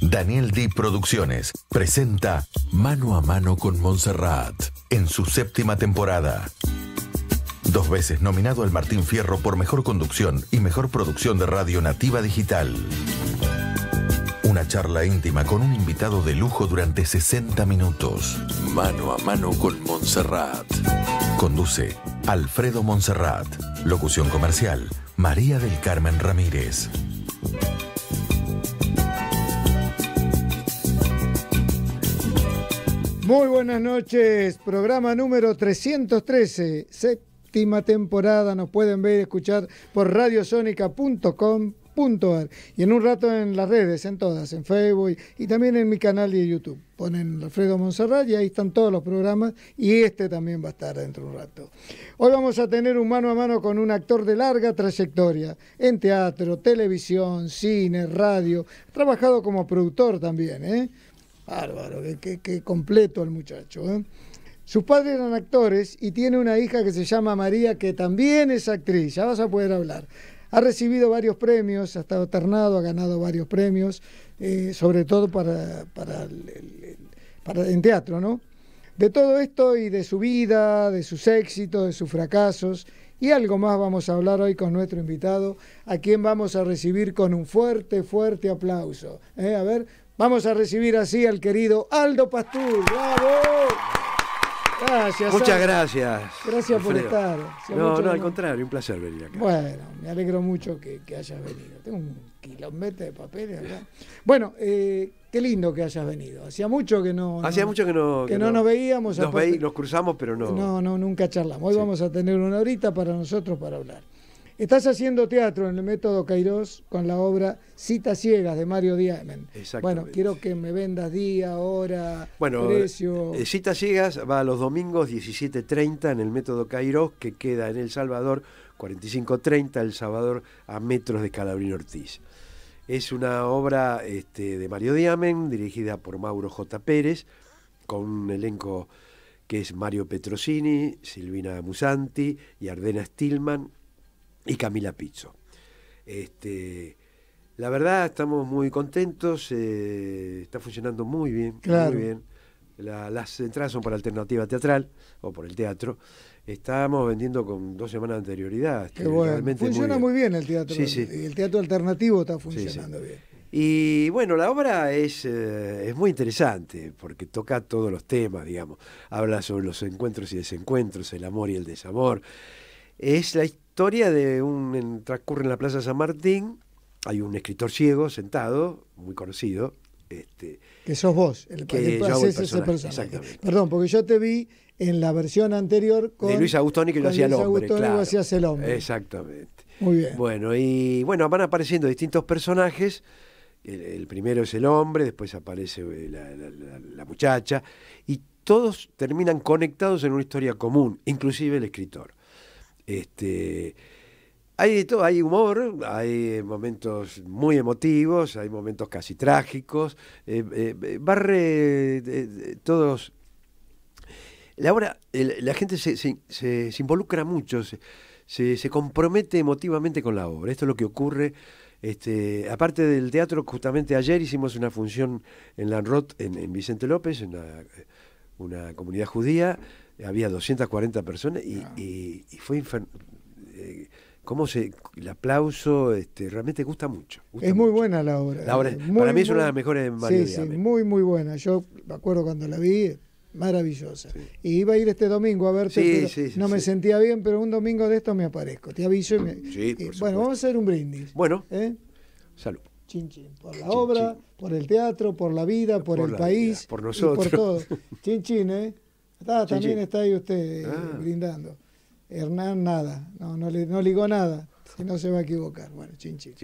Daniel D. Producciones presenta Mano a Mano con Montserrat en su séptima temporada. Dos veces nominado al Martín Fierro por Mejor Conducción y Mejor Producción de Radio Nativa Digital. Una charla íntima con un invitado de lujo durante 60 minutos. Mano a mano con Montserrat. Conduce Alfredo Montserrat. Locución comercial. María del Carmen Ramírez. Muy buenas noches, programa número 313, séptima temporada. Nos pueden ver y escuchar por radiosónica.com.ar y en un rato en las redes, en todas, en Facebook y también en mi canal de YouTube. Ponen Alfredo Monserrat y ahí están todos los programas y este también va a estar dentro de un rato. Hoy vamos a tener un mano a mano con un actor de larga trayectoria en teatro, televisión, cine, radio. Ha trabajado como productor también, ¿eh? Bárbaro, qué, completo el muchacho. ¿eh? Sus padres eran actores y tiene una hija que se llama María, que también es actriz, ya vas a poder hablar. Ha recibido varios premios, ha estado ternado, ha ganado varios premios, eh, sobre todo para, para, en teatro, ¿no? De todo esto y de su vida, de sus éxitos, de sus fracasos y algo más vamos a hablar hoy con nuestro invitado, a quien vamos a recibir con un fuerte, fuerte aplauso. ¿eh? A ver, Vamos a recibir así al querido Aldo Pastur. ¡Bravo! Gracias. Muchas gracias. Gracias por estar. no, no, al contrario, un placer venir acá. Bueno, me alegro mucho que, que hayas venido. Tengo un quilombete de papeles acá. Bueno, eh, qué lindo que hayas venido. Hacía mucho que no. Hacía mucho que no. nos veíamos. Nos, cruzamos, pero no. No, no, nunca charlamos. Hoy vamos a tener una horita para nosotros para hablar. Estás haciendo teatro en el método Cairós con la obra Citas Ciegas de Mario Exacto. Bueno, quiero que me vendas día, hora, bueno, precio. Eh, Citas Ciegas va los domingos 17.30 en el método Cairós que queda en El Salvador 45.30, El Salvador a metros de Calabrín Ortiz. Es una obra este, de Mario Diamen dirigida por Mauro J. Pérez, con un elenco que es Mario Petrosini, Silvina Musanti y Ardena Stillman, y Camila Pizzo. Este, la verdad, estamos muy contentos, eh, está funcionando muy bien, muy bien. las entradas son por alternativa teatral o por el teatro. Estábamos vendiendo con dos semanas de anterioridad. Funciona muy bien. el teatro. Sí, sí. El teatro alternativo está funcionando bien. Y bueno, la obra es, eh, es muy interesante porque toca todos los temas, digamos. Habla sobre los encuentros y desencuentros, el amor y el desamor. Es la historia de un. transcurre en la Plaza San Martín. Hay un escritor ciego sentado, muy conocido. Este, que sos vos, el que yo ese personaje. Perdón, porque yo te vi en la versión anterior con. De Luis Agustoni, que lo hacía el hombre. Luis hacías el hombre. Exactamente. Muy bien. Bueno, y bueno, van apareciendo distintos personajes. El, primero es el hombre, después aparece eh, la muchacha. Y todos terminan conectados en una historia común, inclusive el escritor. Este, hay todo, hay humor, hay eh, momentos muy emotivos, hay momentos casi trágicos, eh, eh, barre todos. La obra, la gente se, involucra mucho, se, compromete emotivamente con la obra. Esto es lo que ocurre. Este, aparte del teatro, justamente ayer hicimos una función en Lanrot, en, en Vicente López, en una comunidad judía había 240 personas y, fue eh, cómo se el aplauso este, realmente gusta mucho. es muy buena la obra. La obra eh, para mí es una de las mejores en Sí, sí, muy muy buena. Yo me acuerdo cuando la vi, maravillosa. Y iba a ir este domingo a verte, sí, no me sentía bien, pero un domingo de esto me aparezco. Te aviso y me... bueno, vamos a hacer un brindis. Bueno. ¿eh? Salud. Chin, chin, por la obra, por el teatro, por la vida, por, el país, por nosotros. por todo. chin chin, eh. Ah, también está ahí usted eh, ah. brindando. Hernán nada, no, no, no ligó nada, si no se va a equivocar. Bueno, chinchi.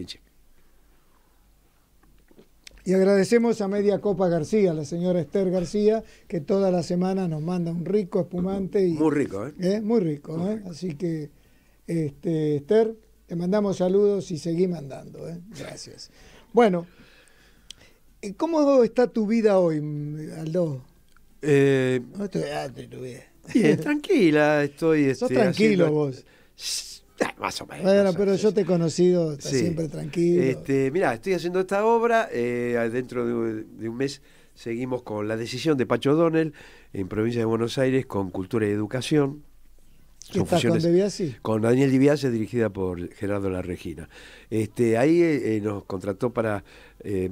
Y agradecemos a Media Copa García, la señora Esther García, que toda la semana nos manda un rico espumante. Y, muy rico, ¿eh? ¿Eh? Muy rico, ¿eh? Así que, este, Esther, te mandamos saludos y seguí mandando, ¿eh? Gracias. Bueno, ¿cómo está tu vida hoy, Aldo? Eh, no tranquila, estoy. tranquilo vos. Ah, más o menos. Bueno, pero yo te he conocido, estás siempre tranquilo. Este, mira estoy haciendo esta obra. Eh, dentro de, un mes seguimos con La Decisión de Pacho Donel en Provincia de Buenos Aires con Cultura y Educación. ¿Estás con Con Daniel DiBiase, dirigida por Gerardo La Regina. Este, ahí eh, nos contrató para,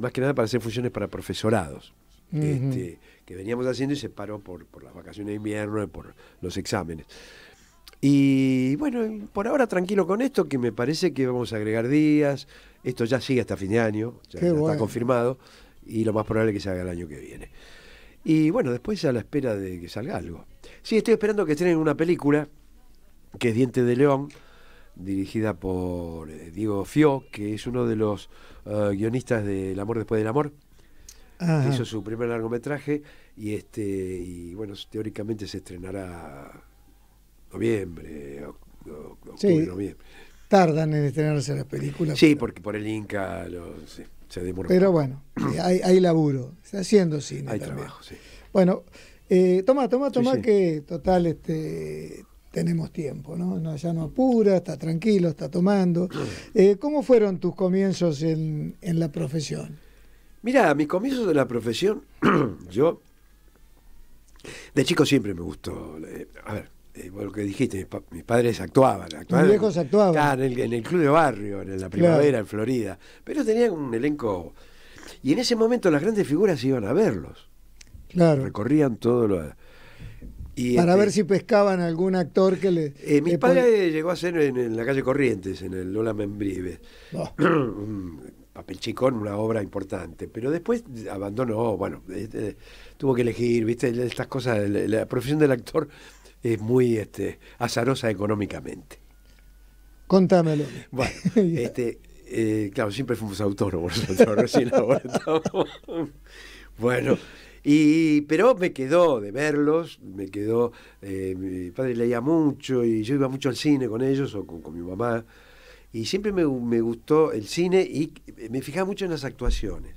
más que nada, para hacer fusiones para profesorados que veníamos haciendo y se paró por, por las vacaciones de invierno y por los exámenes. Y bueno, por ahora tranquilo con esto, que me parece que vamos a agregar días. Esto ya sigue hasta fin de año, ya, está confirmado, y lo más probable es que se haga el año que viene. Y bueno, después a la espera de que salga algo. Sí, estoy esperando que estrenen una película, que es Diente de León, dirigida por eh, Diego Fio, que es uno de los eh, guionistas de El amor después del amor hizo su primer largometraje y este y bueno, teóricamente se estrenará noviembre, octubre, sí, noviembre. Tardan en estrenarse las películas. Sí, porque por el Inca lo, se demoró. Pero bueno, eh, hay, hay laburo, está haciendo cine. Hay trabajo, sí. Bueno, eh, toma, toma, toma, que total, este tenemos tiempo, ¿no? ¿no? Ya no apura, está tranquilo, está tomando. Eh, ¿Cómo fueron tus comienzos en, en la profesión? Mira, a mis comienzos de la profesión, yo de chico siempre me gustó. Eh, a ver, eh, lo que dijiste, mis, padres actuaban. actuaban mis viejos actuaban. Claro, en, el, club de barrio, en la primavera, en Florida. Pero tenían un elenco. Y en ese momento las grandes figuras iban a verlos. Claro. Recorrían todo lo. Para este ver si pescaban algún actor que le. Eh, mi padre llegó a ser en, la calle Corrientes, en el Lola Membrives. Oh. No papel chicón, una obra importante. Pero después abandonó, bueno, este, tuvo que elegir, viste, estas cosas, la profesión del actor es muy este, azarosa económicamente. Contámelo. Bueno, este, eh, claro, siempre fuimos autónomos recién Bueno, y, pero me quedó de verlos, me quedó, eh, mi padre leía mucho y yo iba mucho al cine con ellos o con mi mamá y siempre me, gustó el cine y me fijaba mucho en las actuaciones.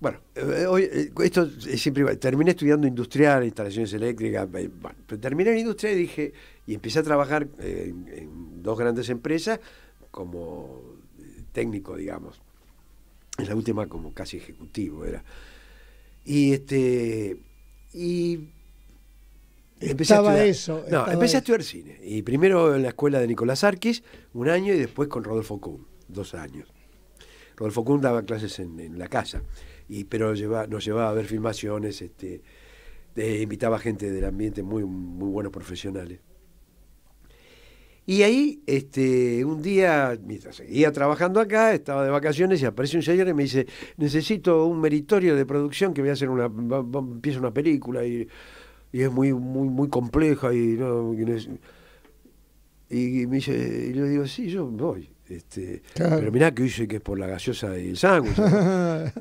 Bueno, eh, eh, esto eh, siempre Terminé estudiando industrial, instalaciones eléctricas. pero terminé en industria y dije, y empecé a trabajar en, dos grandes empresas como técnico, digamos. En la última como casi ejecutivo era. Y este. Y Empecé a estudiar, eso. No, empecé a estudiar cine. Y primero en la escuela de Nicolás Arquis, un año, y después con Rodolfo Kuhn, dos años. Rodolfo Kuhn daba clases en, la casa, y, pero nos llevaba a ver filmaciones, este, de, invitaba gente del ambiente, muy, muy buenos profesionales. Y ahí, este, un día, mientras seguía trabajando acá, estaba de vacaciones y aparece un señor y me dice, necesito un meritorio de producción que voy a hacer una, empieza una película y y es muy, muy, muy compleja y no, y me dice, y digo, sí, yo voy. Este, Pero mirá que hice que es por la gaseosa del el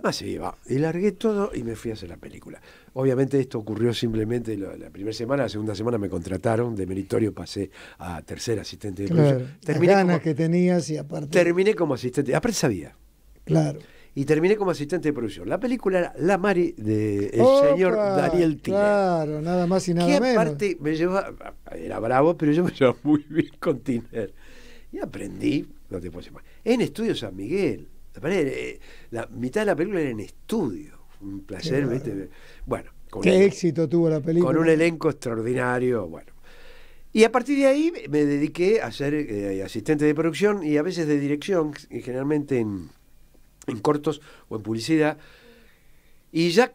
Así ah, va. Y largué todo y me fui a hacer la película. Obviamente esto ocurrió simplemente la, primera semana, la segunda semana me contrataron, de meritorio pasé a tercer asistente de Terminé como, que tenías y aparte... Terminé como asistente, aparte sabía. Claro y terminé como asistente de producción. La película era La Mari de el señor Daniel Tiner. Claro, nada más y nada que menos. aparte me llevaba, era bravo, pero yo me llevaba muy bien con Tiner. Y aprendí, no te puedo en Estudio San Miguel. Eh, la mitad de la película era en estudio. Un placer, ¿viste? Bueno. Con Qué éxito tuvo la película. Con un elenco extraordinario, bueno. Y a partir de ahí me dediqué a ser eh, asistente de producción y a veces de dirección, generalmente en, en cortos o en publicidad. Y ya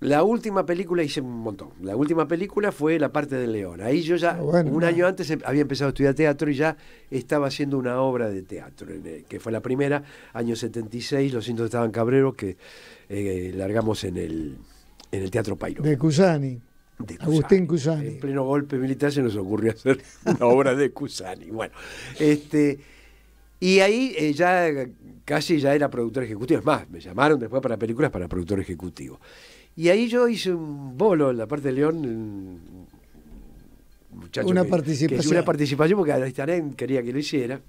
la última película hice un montón. La última película fue La parte del león. Ahí yo ya, ah, un año antes, eh, había empezado a estudiar teatro y ya estaba haciendo una obra de teatro, eh, que fue la primera, año 76, Los cintos estaban cabreros, que eh, largamos en el, en el Teatro Pairo. De Cusani. Agustín Cusani. En pleno golpe militar se nos ocurrió hacer una obra de Cusani. Bueno, este y ahí eh, ya casi ya era productor ejecutivo. Es más, me llamaron después para películas para productor ejecutivo. Y ahí yo hice un bolo en la parte de León. Muchacho una participación. una participación porque Aristarén quería que lo hiciera.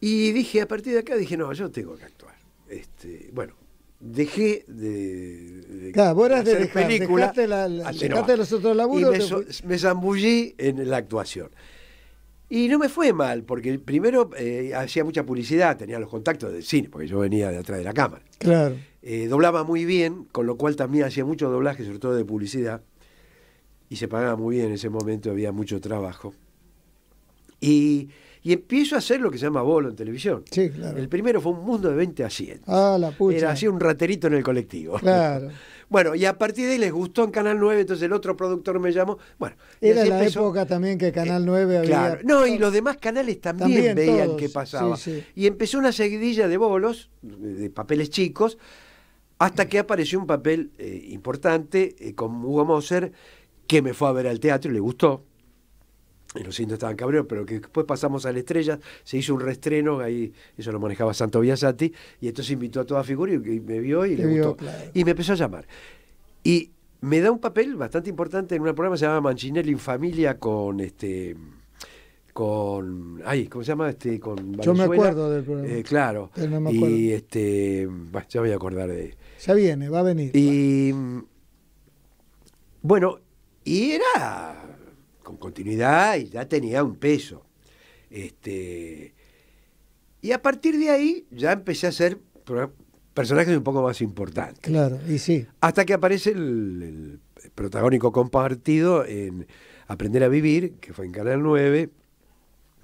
Y dije, a partir de acá, dije, no, yo tengo que actuar. Este, bueno, dejé de, de claro, vos eras de película, los otros laburos. Y me, me zambullí en la actuación. Y no me fue mal, porque primero eh, hacía mucha publicidad, tenía los contactos del cine, porque yo venía de atrás de la cámara. Claro. Eh, doblaba muy bien, con lo cual también hacía mucho doblaje, sobre todo de publicidad, y se pagaba muy bien en ese momento, había mucho trabajo. Y, empiezo a hacer lo que se llama bolo en televisión. Sí, claro. El primero fue un mundo de 20 a 100. Ah, la pucha. Era así un raterito en el colectivo. Claro. Bueno, y a partir de ahí les gustó en Canal 9, entonces el otro productor me llamó. Bueno, era la época también que Canal 9 eh, había. No, y los demás canales también, veían qué pasaba. Y empezó una seguidilla de bolos, de papeles chicos, hasta que apareció un papel eh, importante eh, con Hugo Moser, que me fue a ver al teatro y le gustó y los indios estaban cabreos, pero que después pasamos a la estrella, se hizo un restreno, ahí eso lo manejaba Santo Biasati, y entonces invitó a toda figura y, me vio y le gustó. Y me empezó a llamar. Y me da un papel bastante importante en un programa que se llama Manchinelli en familia con este con ay cómo se llama este con yo me acuerdo del programa eh, claro y este ya voy a acordar de ya viene va a venir y bueno y era con continuidad y ya tenía un peso. Este, y a partir de ahí ya empecé a ser personajes un poco más importantes. Claro, y sí. Hasta que aparece el, protagónico compartido en Aprender a Vivir, que fue en Canal 9,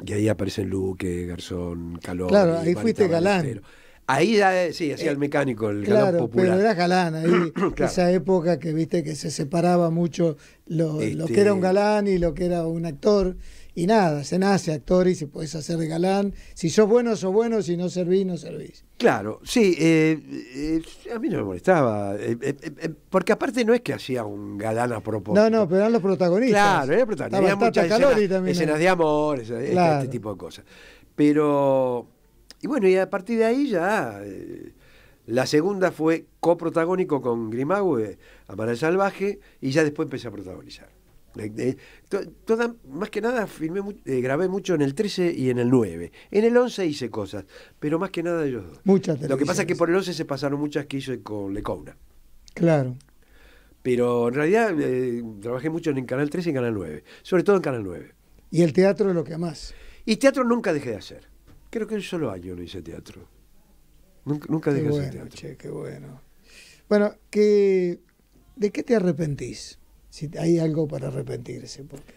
y ahí aparecen Luque, Garzón, Calor. Claro, ahí fuiste galán. Ahí eh, sí, hacía eh, el mecánico, el galán popular. Pero era galán, ahí, esa época que viste que se separaba mucho lo, que era un este. galán y lo que era un actor. Y nada, se nace actor y se puedes hacer galán. Si sos bueno, sos bueno, si no servís, no servís. Claro, sí, eh, a mí no me molestaba. porque aparte no es que hacía un galán a propósito. No, no, pero eran los protagonistas. Claro, eran protagonistas. Había muchas también escenas, de amor, escenas, este tipo de cosas. Pero y bueno, y a partir de ahí ya... Eh, la segunda fue coprotagónico con Grimagüe, Amaral Salvaje, y ya después empecé a protagonizar. toda, más que nada filmé, eh, grabé mucho en el 13 y en el 9. En el 11 hice cosas, pero más que nada ellos dos. Muchas Lo que pasa es que por el 11 se pasaron muchas que hice con Lecauna. Claro. Pero en realidad eh, trabajé mucho en Canal 13 y en Canal 9, sobre todo en Canal 9. ¿Y el teatro es lo que más? Y teatro nunca dejé de hacer. Creo que un solo año no hice teatro. Nunca, nunca dejé hacer teatro. qué bueno. Bueno, ¿de qué te arrepentís? Si hay algo para arrepentirse. Porque...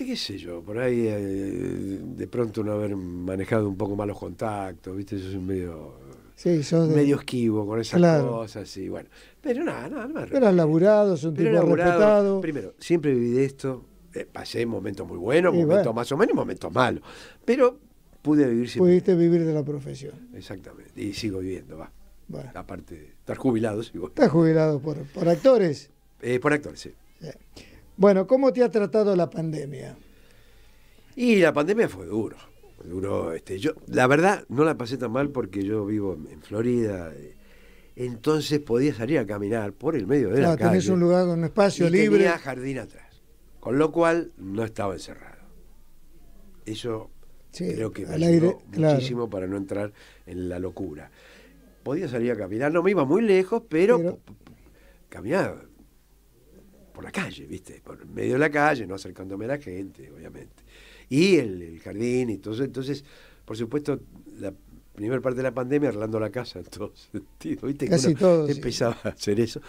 Eh, qué sé yo, por ahí eh, de pronto no haber manejado un poco mal los contactos, ¿viste? Yo soy medio medio esquivo con esas cosas y bueno. Pero nada, nada más. Pero has laburado, es un tipo Primero, siempre viví de esto, eh, pasé momentos muy buenos, momentos más o menos momentos malos. Pero pude vivir siempre. Pudiste vivir de la profesión. Exactamente. Y sigo viviendo, va. Bueno. Aparte de estar jubilado, sigo. Estás jubilado por, actores. por actores, eh, sí. Bueno, ¿cómo te ha tratado la pandemia? Y la pandemia fue duro. Duro, este, yo, la verdad, no la pasé tan mal porque yo vivo en Florida. Eh, entonces podía salir a caminar por el medio de la calle. Tenés un lugar, un espacio y libre. Tenía jardín atrás. Con lo cual no estaba encerrado. Eso creo que me ayudó muchísimo para no entrar en la locura. Podía salir a caminar, no me iba muy lejos, pero, caminaba por la calle, ¿viste? Por medio de la calle, no acercándome a la gente, obviamente. Y el, jardín y todo eso. Entonces, por supuesto, la primera parte de la pandemia, arreglando la casa en todo sentido, Casi todo, empezaba a hacer eso.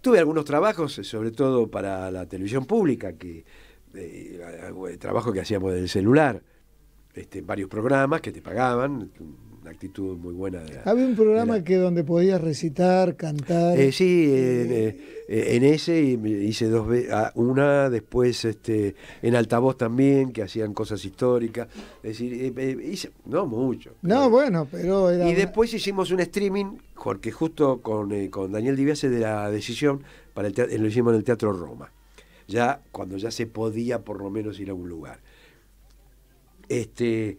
Tuve algunos trabajos, eh, sobre todo para la televisión pública, que eh, trabajo que hacíamos del celular, este, varios programas que te pagaban, actitud muy buena. De Había un programa que donde podías recitar, cantar. Eh, sí, eh, eh, en ese hice dos veces, ah, una, después este, en altavoz también, que hacían cosas históricas. Es decir, hice, no mucho. no, bueno, pero... Era... Y después hicimos un streaming, porque justo con, Daniel Diviase de la decisión, para el lo hicimos en el Teatro Roma, ya cuando ya se podía por lo menos ir a un lugar. Este,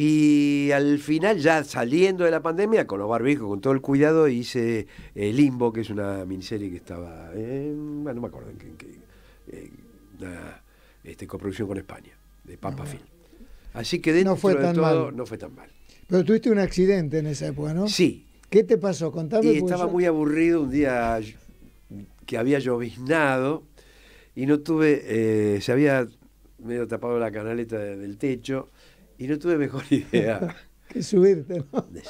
y al final, ya saliendo de la pandemia, con los barbijos, con todo el cuidado, hice el eh, Limbo, que es una miniserie que estaba, en, bueno, no me acuerdo, en, en, este, coproducción con España, de Pampa Film. Así que dentro de todo, no fue tan mal. Pero tuviste un accidente en esa época, ¿no? Sí. ¿Qué te pasó? Contame. Y estaba muy aburrido un día que había lloviznado y no tuve, eh, se había medio tapado la canaleta del techo y no tuve mejor idea. que subir.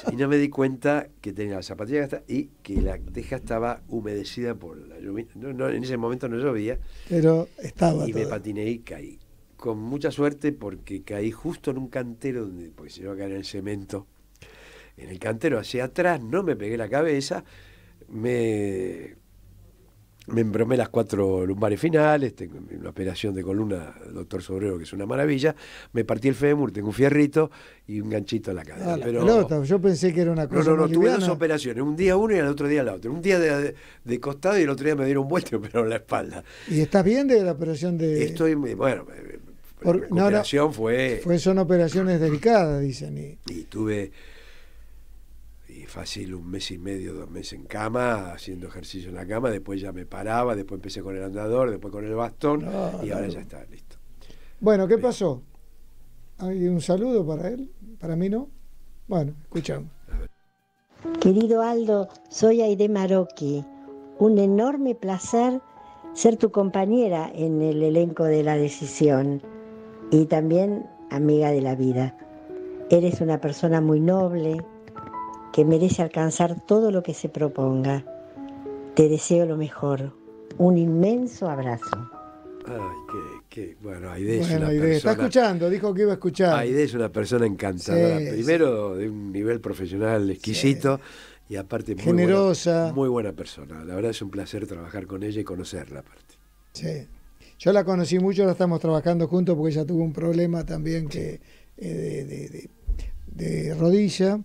Y no me di cuenta que tenía la zapatilla hasta y que la teja estaba humedecida por la no, en ese momento no llovía. Pero estaba. Y me patiné y caí. Con mucha suerte porque caí justo en un cantero donde, porque se iba a caer el cemento. En el cantero hacia atrás, no me pegué la cabeza, me me embromé las cuatro lumbares finales, tengo una operación de columna, doctor Sobrero, que es una maravilla, me partí el fémur, tengo un fierrito y un ganchito en la cadera. pero, yo pensé que era una cosa. No, no, no, tuve dos operaciones, un día uno y al otro día la otra. Un día de, costado y el otro día me dieron un vuelto Pero la espalda. ¿Y estás bien de la operación de.? Estoy, bueno, la operación fue. Fue, son operaciones delicadas, dicen. y tuve fácil un mes y medio, dos meses en cama, haciendo ejercicio en la cama, después ya me paraba, después empecé con el andador, después con el bastón ah, y ahora ya está, listo. Bueno, ¿qué pasó? ¿Hay un saludo para él? ¿Para mí no? Bueno, escuchamos. Querido Aldo, soy Aide Maroqui. Un enorme placer ser tu compañera en el elenco de la decisión y también amiga de la vida. Eres una persona muy noble, que merece alcanzar todo lo que se proponga. Te deseo lo mejor. Un inmenso abrazo. Ay, qué, bueno, Aide es una persona... Está escuchando, dijo que iba a escuchar. Aide es una persona encantadora. Primero, de un nivel profesional exquisito y aparte muy generosa. Buena, muy buena persona. La verdad es un placer trabajar con ella y conocerla aparte. Sí. Yo la conocí mucho, la estamos trabajando juntos porque ella tuvo un problema también que, eh, de rodilla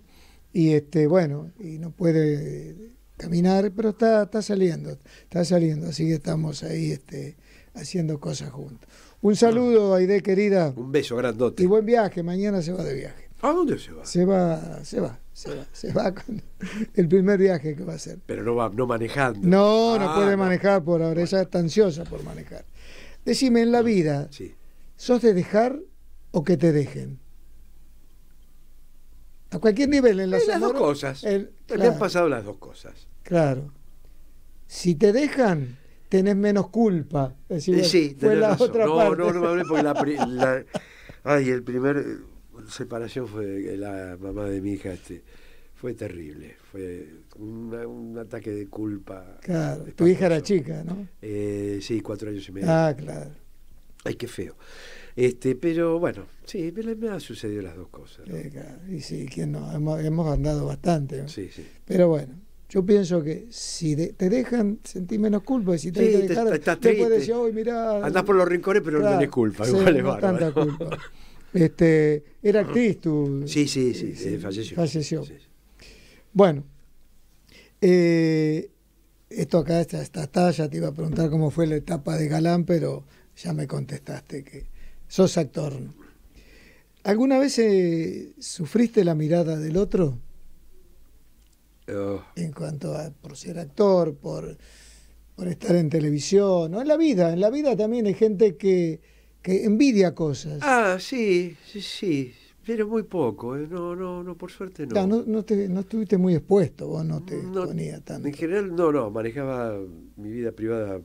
y este, bueno, y no puede caminar, pero está, está saliendo, está saliendo, así que estamos ahí este, haciendo cosas juntos. Un saludo, Aide querida. Un beso grandote. Y buen viaje, mañana se va de viaje. ¿A dónde se va? Se va, se va, se va, con el primer viaje que va a hacer. Pero no va no manejando. No, no ah, puede manejar por ahora, ella está ansiosa por manejar. Decime, en la mm, vida, ¿sos de dejar o que te dejen? a cualquier nivel en eh, Las dos cosas. han pasado las dos cosas. Claro. Si te dejan, tenés menos culpa. Es decir, sí, fue no, no, no porque la, ay, el primer eh, separación fue la mamá de mi hija este fue terrible fue un ataque de culpa claro tu hija era chica no eh, sí cuatro años y medio ah claro ay qué feo este, pero bueno, sí, me han sucedido las dos cosas. Eh, y sí, que no, hemos, andado bastante. ¿no? Sí, sí. Pero bueno, yo pienso que si te dejan, sentir menos culpa. Si te, dejan te decir, Andás por los rincones, pero no tenés culpa. tanta ¿eh? culpa. Este, era actriz tú. Sí, sí, sí, eh, falleció. Falleció. Bueno, esto acá está, ya te iba a preguntar cómo fue la etapa de Galán, pero ya me contestaste que sos actor. ¿Alguna vez eh, sufriste la mirada del otro? Oh. En cuanto a por ser actor, por, por estar en televisión, o en la vida. En la vida también hay gente que, envidia cosas. Ah, sí, sí, sí. Pero muy poco, ¿eh? no, no, no, por suerte no. No, no, te, no estuviste muy expuesto, vos no te no, tanto. En general, no, no, manejaba mi vida privada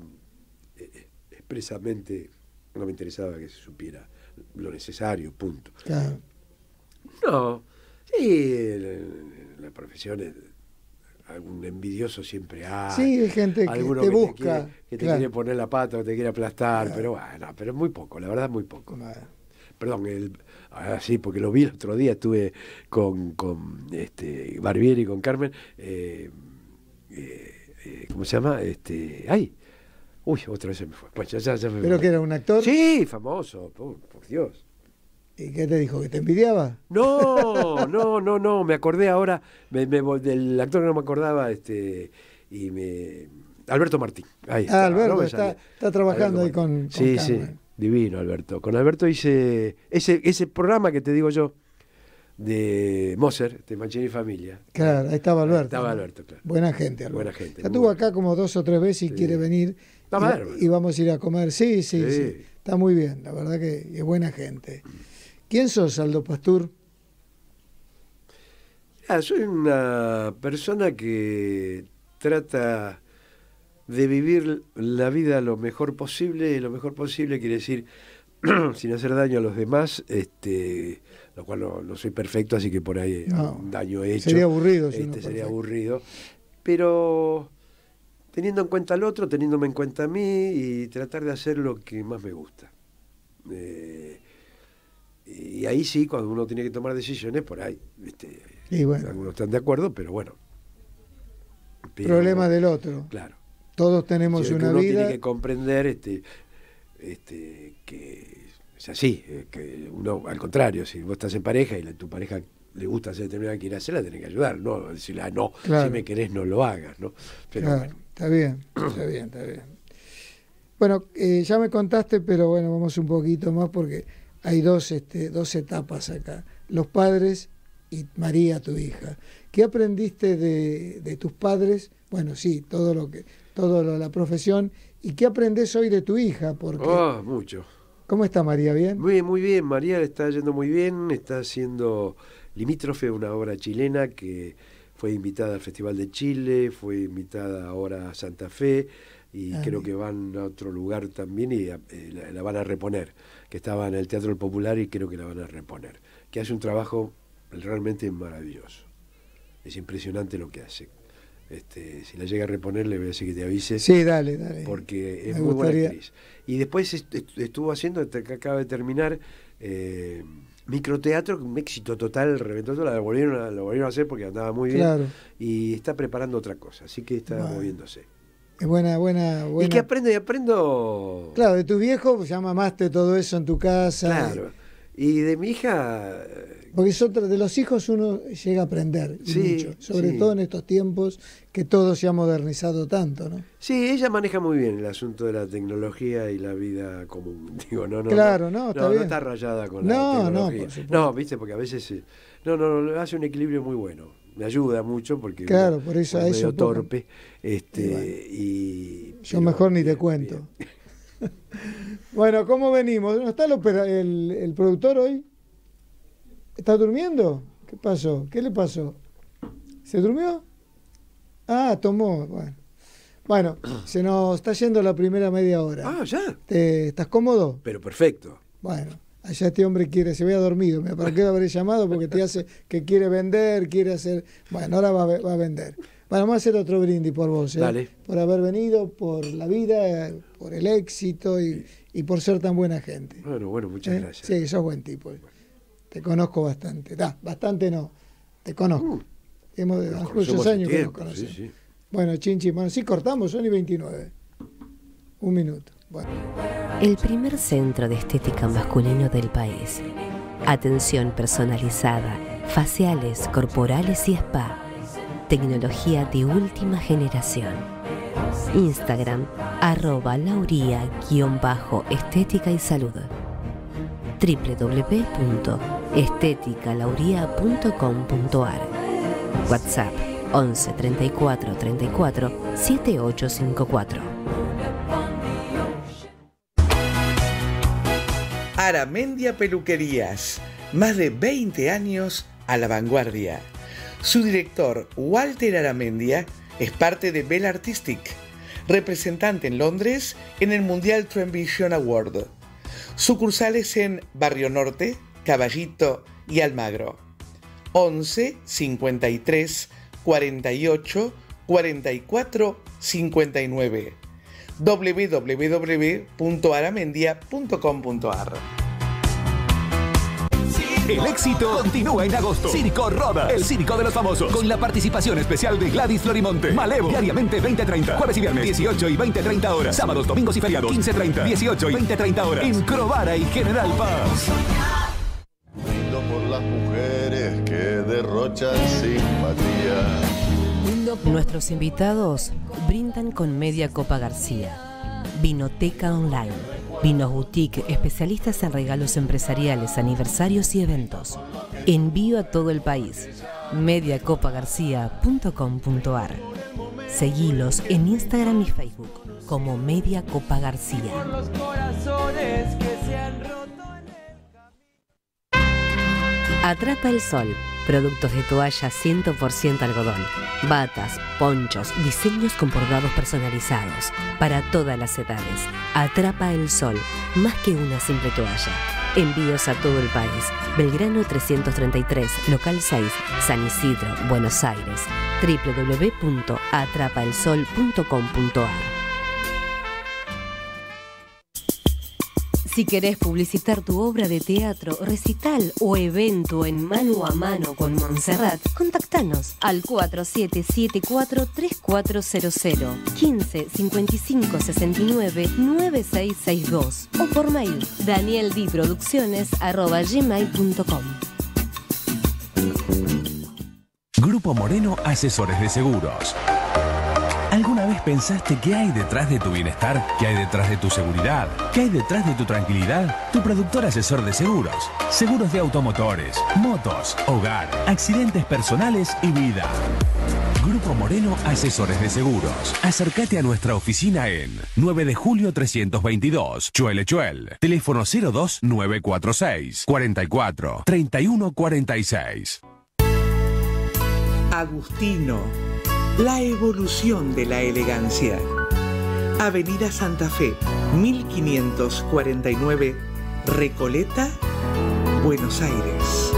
eh, expresamente no me interesaba que se supiera lo necesario, punto. Claro. No, sí, profesión es algún envidioso siempre hay. Sí, gente que te busca. que te quiere poner la pata o te quiere aplastar, pero bueno, pero muy poco, la verdad muy poco. Perdón, el, ah, sí, porque lo vi el otro día, estuve con, con este, Barbieri, con Carmen, eh, eh, eh, ¿cómo se llama? Este, ay, Uy, otra vez se me fue. Pues ya, ya, ¿Pero que era un actor? Sí, famoso, por, Dios. ¿Y qué te dijo? ¿Que te envidiaba? No, no, no, no. Me acordé ahora del actor que no me acordaba, este, y me. Alberto Martín. Ahí ah, está, ah, Alberto está, trabajando ahí con, Sí, sí. Divino, Alberto. Con Alberto hice ese, ese programa que te digo yo de Moser, de y Familia. Claro, ahí estaba Alberto. estaba Alberto, claro. Buena gente, Alberto. Buena gente. Estuvo acá como dos o tres veces y quiere venir y vamos a ir a comer, sí, sí, Está muy bien, la verdad que es buena gente. ¿Quién sos, Aldo Pastur? Ah, soy una persona que trata de vivir la vida lo mejor posible, lo mejor posible quiere decir sin hacer daño a los demás, este, lo cual no, soy perfecto, así que por ahí daño hecho. Sería aburrido. Si este, sería aburrido. Pero teniendo en cuenta al otro, teniéndome en cuenta a mí y tratar de hacer lo que más me gusta. Eh, y ahí sí, cuando uno tiene que tomar decisiones, por ahí, algunos están de acuerdo, pero bueno. problema del otro. Claro. Todos tenemos una uno Tiene que comprender este, este, que es así, que uno, al contrario, si vos estás en pareja y a tu pareja le gusta hacer determinada que ir a hacerla, tenés que ayudar, no decirle, ah, no, si me querés no lo hagas, ¿no? Pero bueno. Está bien, está bien, está bien. Bueno, eh, ya me contaste, pero bueno, vamos un poquito más porque hay dos, este, dos etapas acá. Los padres y María, tu hija. ¿Qué aprendiste de, de tus padres? Bueno, sí, todo lo que, todo lo, la profesión. ¿Y qué aprendes hoy de tu hija? Porque, ah, mucho. ¿Cómo está María? ¿Bien? Muy, muy bien, María está yendo muy bien, está haciendo Limítrofe, una obra chilena que fue invitada al Festival de Chile, fue invitada ahora a Santa Fe y ah, creo que van a otro lugar también y eh, la, van a reponer, que estaba en el Teatro Popular y creo que la van a reponer, que hace un trabajo realmente maravilloso. Es impresionante lo que hace. Este, si la llega a reponer le voy a decir que te avise. Sí, dale, dale. Porque es muy buena actriz. Y después estuvo haciendo, acaba de terminar, eh, microteatro, un éxito total, reventó todo, lo volvieron, a, hacer porque andaba muy bien. Y está preparando otra cosa, así que está moviéndose. Es buena, buena, buena. Y que aprendo y aprendo. Claro, de tu viejo, pues, ya mamaste todo eso en tu casa. Claro. Eh. Y de mi hija, porque es de los hijos uno llega a aprender mucho, sobre todo en estos tiempos que todo se ha modernizado tanto, ¿no? Sí, ella maneja muy bien el asunto de la tecnología y la vida común. no, claro, no, no, está, rayada con la tecnología. No, no, viste, porque a veces eh, no, no, hace un equilibrio muy bueno. Me ayuda mucho porque claro, por eso, torpe, este y, yo mejor ni te cuento. bueno, ¿cómo venimos? ¿No está el productor hoy? ¿Está durmiendo? ¿Qué pasó? ¿Qué le pasó? ¿Se durmió? Ah, tomó. Bueno, se nos está yendo la primera media hora. Ah, ya. ¿Estás cómodo? Pero perfecto. Bueno, allá este hombre quiere, se vea dormido. ¿Para qué lo habré llamado? Porque te hace que quiere vender, quiere hacer. Bueno, ahora va, a vender. Bueno, vamos a hacer otro brindis por vos, ¿eh? Dale. por haber venido, por la vida, por el éxito y, y por ser tan buena gente. Bueno, bueno, muchas ¿Eh? gracias. Sí, sos buen tipo te conozco bastante. Da, bastante no, te conozco. Uh. Hemos de muchos años que nos conocemos. Bueno, Chinchi, bueno, sí cortamos, son y 29. Un minuto. El primer centro de estética masculino del país. Atención personalizada, faciales, corporales y spa. Tecnología de última generación. Instagram, arroba lauría-estética y salud www estetica.lauria.com.ar WhatsApp 11 34 34 7854 Aramendia Peluquerías, más de 20 años a la vanguardia. Su director, Walter Aramendia, es parte de Bell Artistic, representante en Londres en el Mundial Trend Vision Award. Sucursales en Barrio Norte, Caballito y Almagro. 11 53 48 44 59 www.aramendia.com.ar el éxito continúa en agosto. Circo Roda, el circo de los famosos. Con la participación especial de Gladys Florimonte. Malevo, diariamente 20.30. Jueves y viernes, 18 y 20.30 horas. Sábados, domingos y feriados, 15.30, 18 y 20.30 horas. En Crovara y General Paz derrochan simpatía. Nuestros invitados brindan con Media Copa García, Vinoteca Online, Vinos Boutique, especialistas en regalos empresariales, aniversarios y eventos. Envío a todo el país. mediacopagarcía.com.ar Seguilos en Instagram y Facebook como Media Copa García. Atrapa el sol. Productos de toalla 100% algodón, batas, ponchos, diseños con bordados personalizados para todas las edades. Atrapa el sol, más que una simple toalla. Envíos a todo el país. Belgrano 333, local 6, San Isidro, Buenos Aires. www.atrapaelsol.com.ar Si querés publicitar tu obra de teatro, recital o evento en mano a mano con Montserrat, contactanos al 4774-3400 15 69 9662 o por mail danieldiproducciones.com. Grupo Moreno Asesores de Seguros ¿Alguna vez pensaste qué hay detrás de tu bienestar? ¿Qué hay detrás de tu seguridad? ¿Qué hay detrás de tu tranquilidad? Tu productor asesor de seguros, seguros de automotores, motos, hogar, accidentes personales y vida. Grupo Moreno Asesores de Seguros. Acércate a nuestra oficina en 9 de julio 322, Chuele Chuel. Teléfono 02946 44 3146. Agustino la evolución de la elegancia. Avenida Santa Fe, 1549, Recoleta, Buenos Aires.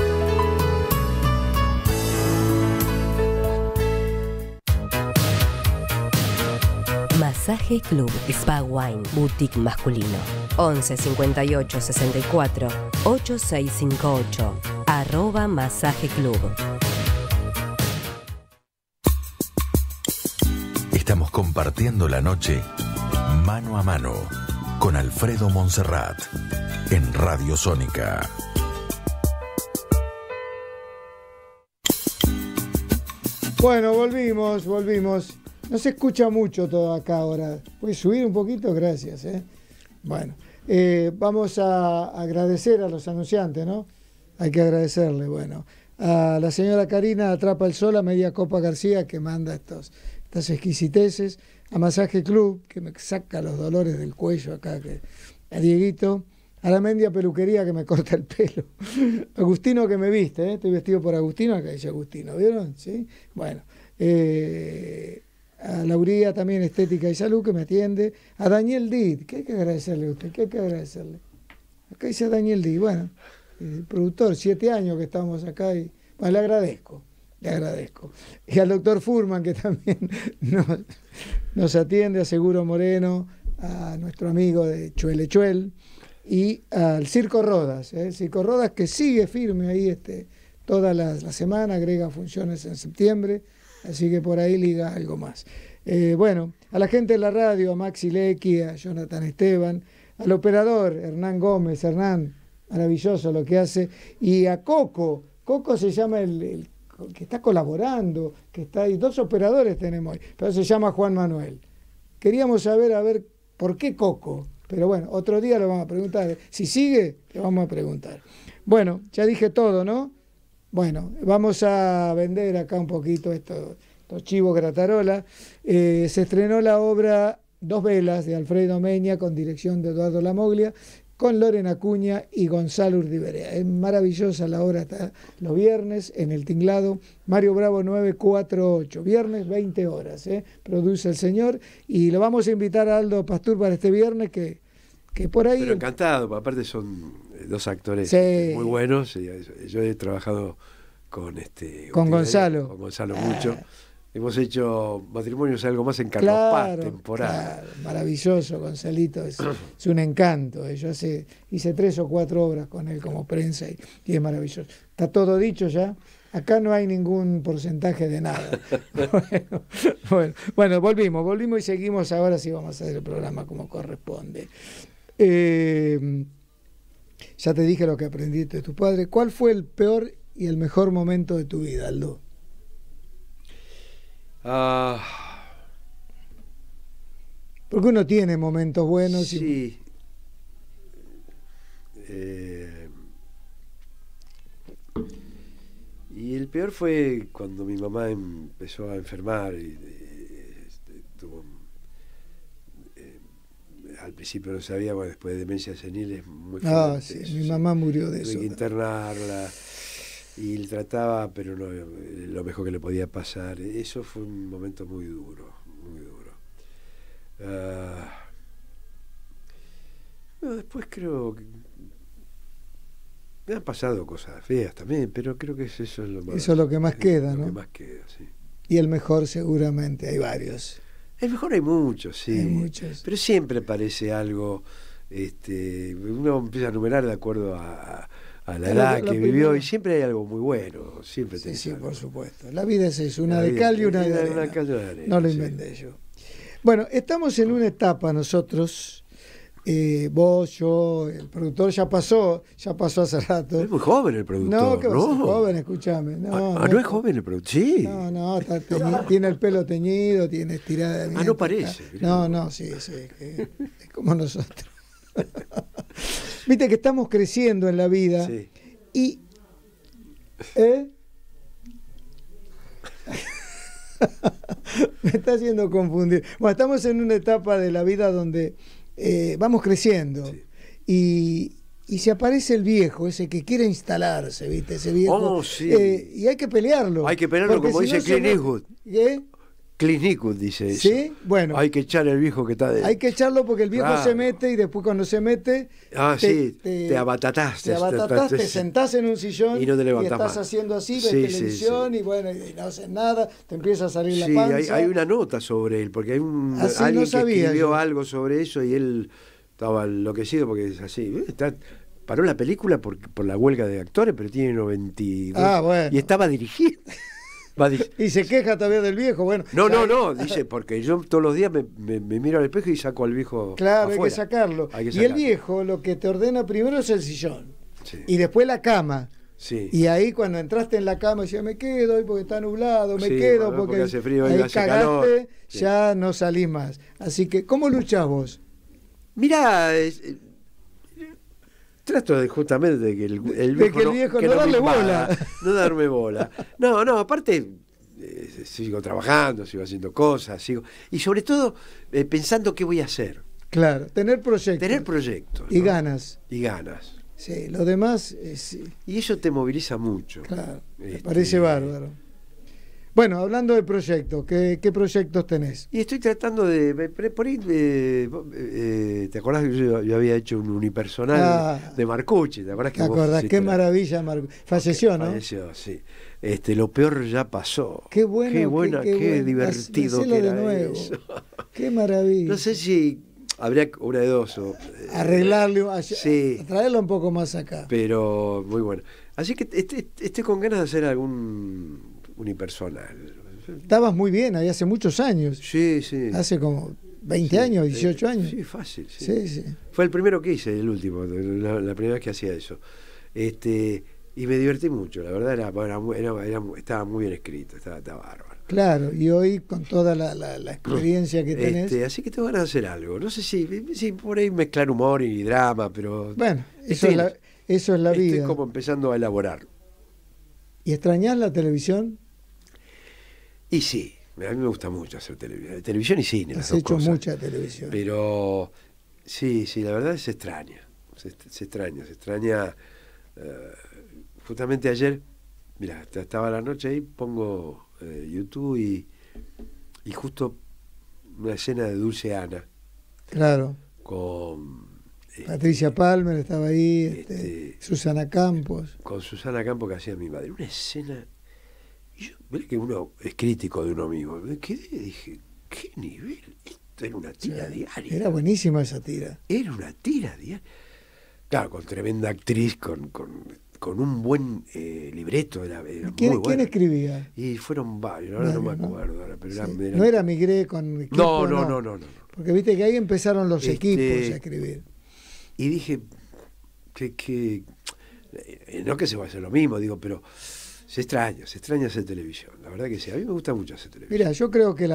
Masaje Club Spa Wine Boutique Masculino 11 58 64 8658 arroba Masaje Club estamos compartiendo la noche mano a mano con Alfredo Montserrat en Radio Sónica. Bueno, volvimos, volvimos. No se escucha mucho todo acá ahora. ¿Puedes subir un poquito? Gracias. Eh. Bueno, eh, vamos a agradecer a los anunciantes, ¿no? Hay que agradecerle, bueno. A la señora Karina Atrapa el Sol, a Media Copa García, que manda estos, estas exquisiteces, a Masaje Club, que me saca los dolores del cuello acá, a Dieguito, a la mendia peluquería que me corta el pelo, Agustino que me viste, ¿eh? estoy vestido por Agustino, acá dice Agustino, ¿vieron? ¿Sí? Bueno, eh, a Lauría también Estética y Salud que me atiende, a Daniel Did, que hay que agradecerle a usted, que hay que agradecerle. Acá dice Daniel Did, bueno, eh, productor, siete años que estamos acá y bueno, le agradezco le agradezco. Y al doctor Furman, que también nos, atiende, a Seguro Moreno, a nuestro amigo de Chuelechuel, y al Circo Rodas, ¿eh? el Circo Rodas que sigue firme ahí este, toda la, semana, agrega funciones en septiembre, así que por ahí liga algo más. Eh, bueno, a la gente de la radio, a Maxi Lecky, a Jonathan Esteban, al operador Hernán Gómez, Hernán, maravilloso lo que hace, y a Coco, Coco se llama el que está colaborando, que está ahí. Dos operadores tenemos hoy, pero se llama Juan Manuel. Queríamos saber, a ver, ¿por qué Coco? Pero bueno, otro día lo vamos a preguntar. Si sigue, le vamos a preguntar. Bueno, ya dije todo, ¿no? Bueno, vamos a vender acá un poquito estos, chivos gratarola. Eh, se estrenó la obra Dos velas de Alfredo Meña con dirección de Eduardo Lamoglia con Lorena Acuña y Gonzalo Urdiberea. Es maravillosa la hora está los viernes en el tinglado. Mario Bravo 948, viernes 20 horas, ¿eh? produce el señor. Y lo vamos a invitar a Aldo Pastur para este viernes que, que por ahí... Pero encantado, aparte son eh, dos actores muy buenos. Eh, yo he trabajado con, este, con Gonzalo. Gonzalo mucho. Ah. Hemos hecho matrimonios algo más en Carlos maravilloso, Gonzalito, es, un encanto. Yo hace, hice tres o cuatro obras con él como prensa y, es maravilloso. Está todo dicho ya. Acá no hay ningún porcentaje de nada. bueno, volvimos, volvimos y seguimos. Ahora sí vamos a hacer el programa como corresponde. Eh, ya te dije lo que aprendiste de tu padre. ¿Cuál fue el peor y el mejor momento de tu vida, Aldo? Ah. Porque uno tiene momentos buenos. Sí. Y... Eh, y el peor fue cuando mi mamá empezó a enfermar y, eh, este, eh, al principio no sabía, después de demencia senil es muy ah, fuerte. Ah, sí, mi mamá murió de Tuve eso. que internarla y él trataba, pero lo, lo, mejor que le podía pasar. Eso fue un momento muy duro, muy duro. Ah, después creo que me han pasado cosas feas también, pero creo que eso es lo más. Eso es lo que más queda, ¿no? Y el mejor seguramente, hay varios. El mejor hay muchos, sí. muchos. Pero siempre parece algo, este, uno empieza a numerar de acuerdo a a la edad que vivió y siempre hay algo muy bueno, siempre Sí, sí por supuesto. La vida es eso, una de cal y una, de arena. No lo inventé yo. Bueno, estamos en una etapa nosotros, eh, vos, yo, el productor ya pasó, ya pasó hace rato. Es muy joven el productor. No, que joven, escúchame. No, ah, ah no, es joven el productor, sí. No, no, tiene el pelo teñido, tiene estirada. Ah, no parece. No, no, sí, sí, es como nosotros. Viste que estamos creciendo en la vida. Y. ¿eh? Me está haciendo confundir. Bueno, estamos en una etapa de la vida donde eh, vamos creciendo. Y, y se aparece el viejo, ese que quiere instalarse, ¿viste? Ese viejo. Oh, eh, y hay que pelearlo. Hay que pelearlo, como dice Clint Clinicus dice Sí, bueno. Hay que echar el viejo que está Hay que echarlo porque el viejo se mete y después cuando se mete... Ah, te, sí, te, Te sentás en un sillón y, no te y estás haciendo así, ves televisión y bueno, y no haces nada, te empieza a salir la panza. Sí, hay, una nota sobre él, porque hay un, alguien que escribió algo sobre eso y él estaba enloquecido porque es así. ¿eh? Está, paró la película por, por la huelga de actores, pero tiene 92. Ah, bueno. Y estaba dirigiendo. y se queja todavía del viejo, bueno. No, no, no, dice, porque yo todos los días me, miro al espejo y saco al viejo. Claro, hay que sacarlo. y el viejo lo que te ordena primero es el sillón y después la cama. Sí. Y ahí cuando entraste en la cama decía, me quedo hoy porque está nublado, me quedo porque, porque, hace frío, ahí ya no salís más. Así que, ¿cómo luchás vos? Mira, esto de justamente de que el, viejo, no, darme bola. No, no, aparte eh, sigo trabajando, sigo haciendo cosas, sigo. Y sobre todo eh, pensando qué voy a hacer. Claro, tener proyectos. Tener proyectos. Y ganas. Y ganas. Sí, lo demás. Y eso te moviliza mucho. Claro, este, parece bárbaro. Bueno, hablando de proyectos, ¿qué, proyectos tenés? Y estoy tratando de. Eh, eh, ¿te acordás que yo, había hecho un unipersonal ah. de Marcucci? ¿Te acordás que ¿Te qué maravilla, Marcucci. Falleció, ¿no? Falleció, sí. Este, lo peor ya pasó. Qué bueno. Qué, qué, divertido que era de nuevo. Qué maravilla. No sé si habría una de dos. O, eh, Arreglarlo, a, sí, traerlo un poco más acá. Pero muy bueno. Así que estoy con ganas de hacer algún unipersonal. Estabas muy bien ahí hace muchos años. Sí, sí. Hace como 20 años, 18 eh, años. Sí, fácil. Sí. sí. Fue el primero que hice, el último, la, primera vez que hacía eso. Este, y me divertí mucho, la verdad era, estaba muy bien escrito, estaba, bárbaro. Claro, y hoy con toda la, la, experiencia que este, tenés. así que te van a hacer algo. No sé si, si por ahí mezclar humor y drama, pero. Bueno, eso, es, la, eso es la vida. Estoy como empezando a elaborarlo ¿Y extrañas la televisión? Y sí, a mí me gusta mucho hacer televisión, televisión y cine. Has hecho mucha televisión. Pero sí, sí, la verdad es extraña, se, extraña, se extraña. Eh, justamente ayer, mira, estaba la noche ahí, pongo eh, YouTube y, justo una escena de Dulce Ana. Claro. Con este, Patricia Palmer estaba ahí, este, este, Susana Campos. Con Susana Campos que hacía mi madre. Una escena y yo, ve que uno es crítico de uno mismo. Me quedé y dije, ¿qué nivel? Esto era una tira diaria. Era buenísima esa tira. Era una tira diaria. Claro, con tremenda actriz, con, con, con un buen eh, libreto. Era, quién, escribía? Y fueron varios, ahora no me acuerdo. ¿no? era, Migré con no, no, no, no, no, Porque viste que ahí empezaron los este, equipos a escribir. Y dije, que, que eh, no que se va a hacer lo mismo, digo, pero se extraña, se extraña hacer televisión, la verdad que sí, a mí me gusta mucho hacer televisión. Mira, yo creo que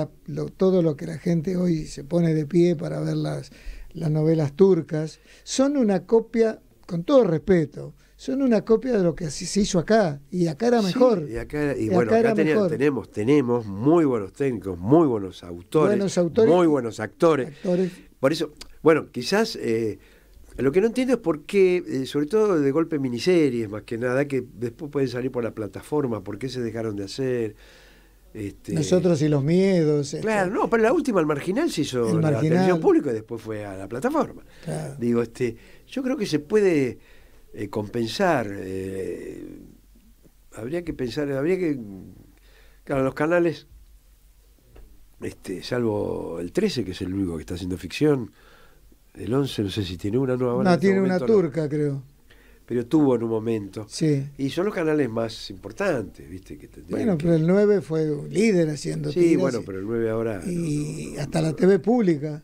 todo lo que la gente hoy se pone de pie para ver las, novelas turcas son una copia, con todo respeto, son una copia de lo que se hizo acá y acá era mejor. y acá, bueno, acá, tenemos tenemos muy buenos técnicos, muy buenos autores, buenos autores muy buenos actores. Por eso, bueno, quizás eh, lo que no entiendo es por qué, eh, sobre todo de golpe miniseries más que nada, que después pueden salir por la plataforma, por qué se dejaron de hacer. Nosotros este y los miedos. Claro, no, pero la última, el marginal se hizo en la televisión pública y después fue a la plataforma. Digo, este, yo creo que se puede eh, compensar. Eh, habría que pensar, habría que. Claro, los canales, este, salvo el 13, que es el único que está haciendo ficción, del 11, no sé si tiene una nueva. No, este tiene una turca, creo. Pero tuvo en un momento. Sí. Y son los canales más importantes, ¿viste? Que bueno, pero el 9 fue líder haciendo Sí, bueno, pero el 9 ahora. Y hasta la TV pública.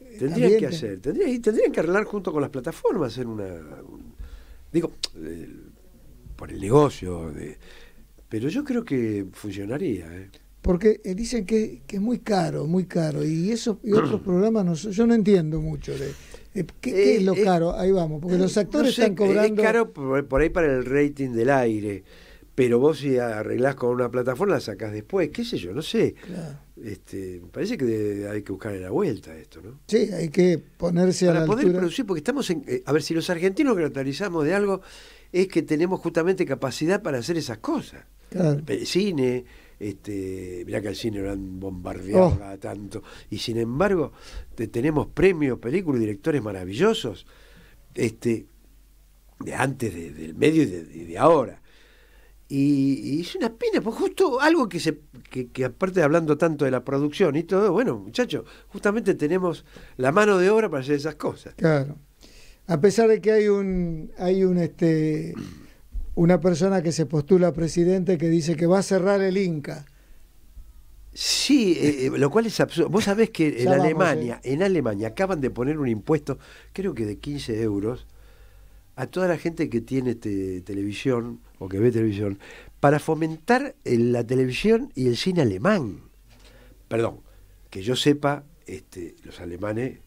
Eh, tendrían que hacer, tendrían, y tendrían que arreglar junto con las plataformas, hacer una. digo, por el negocio. De, pero yo creo que funcionaría, ¿eh? porque eh, dicen que, es muy caro, muy caro, y esos y otros programas no, yo no entiendo mucho de, qué, es lo eh, eh, caro, ahí vamos, porque los actores están cobrando... Es caro por, ahí para el rating del aire, pero vos si arreglás con una plataforma la sacás después, qué sé yo, no sé. Claro. Este, parece que hay que buscarle la vuelta a esto, ¿no? Sí, hay que ponerse a la poder producir, porque estamos en... a ver, si los argentinos caracterizamos de algo, es que tenemos justamente capacidad para hacer esas cosas. Claro. cine este, mirá que al cine lo han bombardeado oh. tanto. Y sin embargo, tenemos premios, películas, directores maravillosos, este, de antes, del medio y de, ahora. Y, es una pena, pues justo algo que se aparte de hablando tanto de la producción y todo, bueno, muchachos, justamente tenemos la mano de obra para hacer esas cosas. Claro. A pesar de que hay un hay un este una persona que se postula presidente que dice que va a cerrar el Inca. Sí, eh, eh, lo cual es absurdo. Vos sabés que en Alemania, en Alemania acaban de poner un impuesto, creo que de 15 euros, a toda la gente que tiene este televisión o que ve televisión, para fomentar la televisión y el cine alemán. Perdón, que yo sepa, este, los alemanes